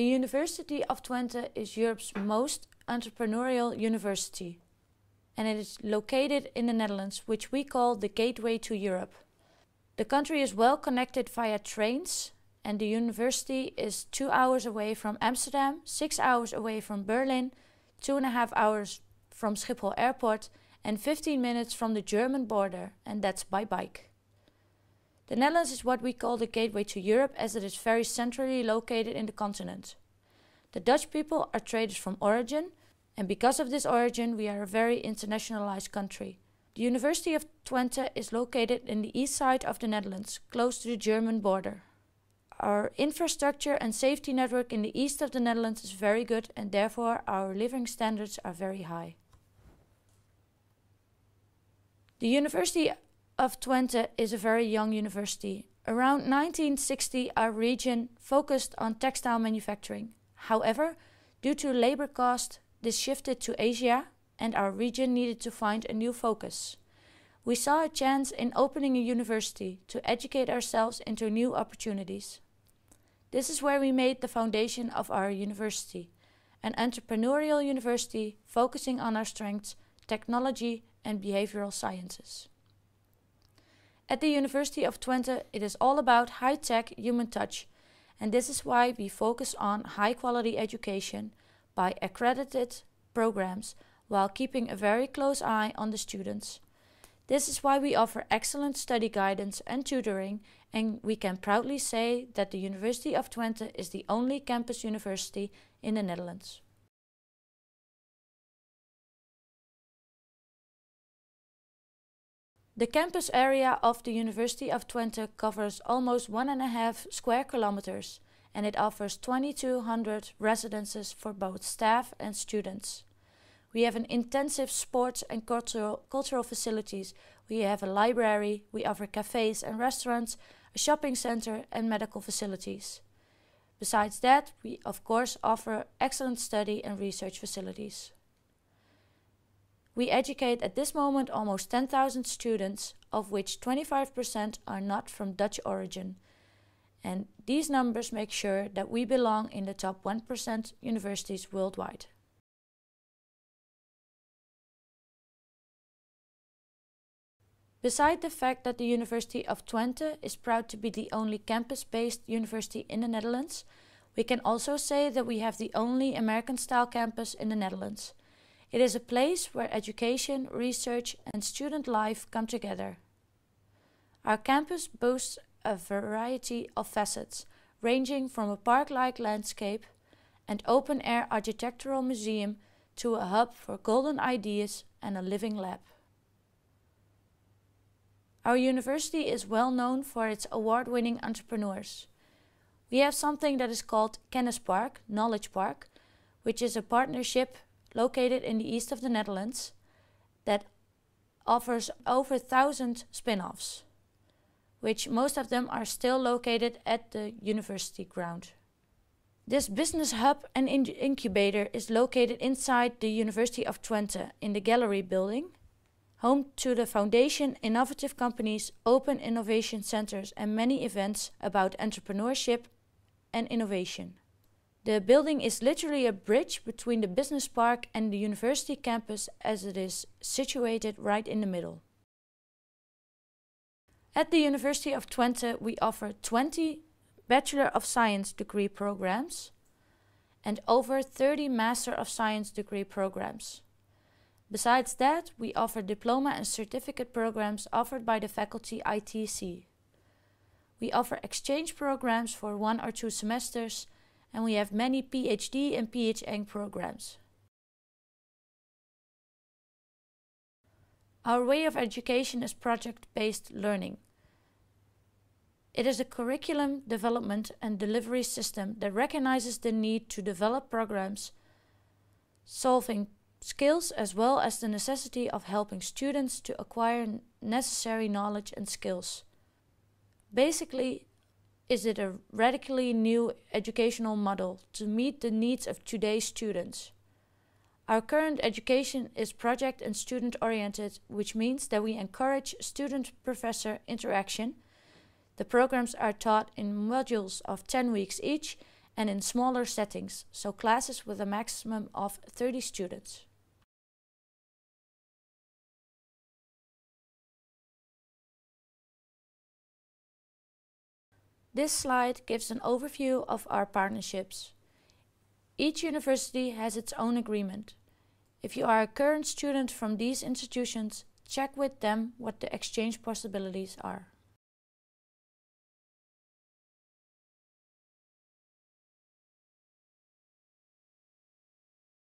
The University of Twente is Europe's most entrepreneurial university, and it is located in the Netherlands, which we call the gateway to Europe. The country is well connected via trains, and the university is two hours away from Amsterdam, six hours away from Berlin, two and a half hours from Schiphol Airport, and 15 minutes from the German border, and that's by bike. The Netherlands is what we call the gateway to Europe as it is very centrally located in the continent. The Dutch people are traders from origin, and because of this origin, we are a very internationalized country. The University of Twente is located in the east side of the Netherlands, close to the German border. Our infrastructure and safety network in the east of the Netherlands is very good, and therefore our living standards are very high. The University of Twente is a very young university. Around 1960, our region focused on textile manufacturing. However, due to labor cost, this shifted to Asia and our region needed to find a new focus. We saw a chance in opening a university to educate ourselves into new opportunities. This is where we made the foundation of our university, an entrepreneurial university focusing on our strengths, technology, and behavioral sciences. At the University of Twente, it is all about high tech human touch, and this is why we focus on high quality education by accredited programs while keeping a very close eye on the students. This is why we offer excellent study guidance and tutoring, and we can proudly say that the University of Twente is the only campus university in the Netherlands. The campus area of the University of Twente covers almost one and a half square kilometers and it offers 2200 residences for both staff and students. We have an intensive sports and cultural, cultural facilities. We have a library, we offer cafes and restaurants, a shopping center and medical facilities. Besides that, we of course offer excellent study and research facilities. We educate at this moment almost 10,000 students, of which 25% are not from Dutch origin. And these numbers make sure that we belong in the top 1% universities worldwide. Beside the fact that the University of Twente is proud to be the only campus based university in the Netherlands, we can also say that we have the only American style campus in the Netherlands. It is a place where education, research, and student life come together. Our campus boasts a variety of facets, ranging from a park like landscape and open air architectural museum to a hub for golden ideas and a living lab. Our university is well known for its award winning entrepreneurs. We have something that is called Kennis Park, Knowledge Park, which is a partnership located in the east of the Netherlands that offers over 1,000 spin offs, which most of them are still located at the university ground. This business hub and in incubator is located inside the University of Twente in the gallery building, home to the foundation, innovative companies, open innovation centers, and many events about entrepreneurship and innovation. The building is literally a bridge between the business park and the university campus as it is situated right in the middle. At the University of Twente, we offer 20 Bachelor of Science degree programs and over 30 Master of Science degree programs. Besides that, we offer diploma and certificate programs offered by the faculty ITC. We offer exchange programs for one or two semesters and we have many PhD and PhD programs. Our way of education is project-based learning. It is a curriculum development and delivery system that recognizes the need to develop programs solving skills as well as the necessity of helping students to acquire necessary knowledge and skills. Basically, is it a radically new educational model to meet the needs of today's students? Our current education is project and student oriented, which means that we encourage student professor interaction. The programs are taught in modules of 10 weeks each and in smaller settings, so classes with a maximum of 30 students. This slide gives an overview of our partnerships. Each university has its own agreement. If you are a current student from these institutions, check with them what the exchange possibilities are.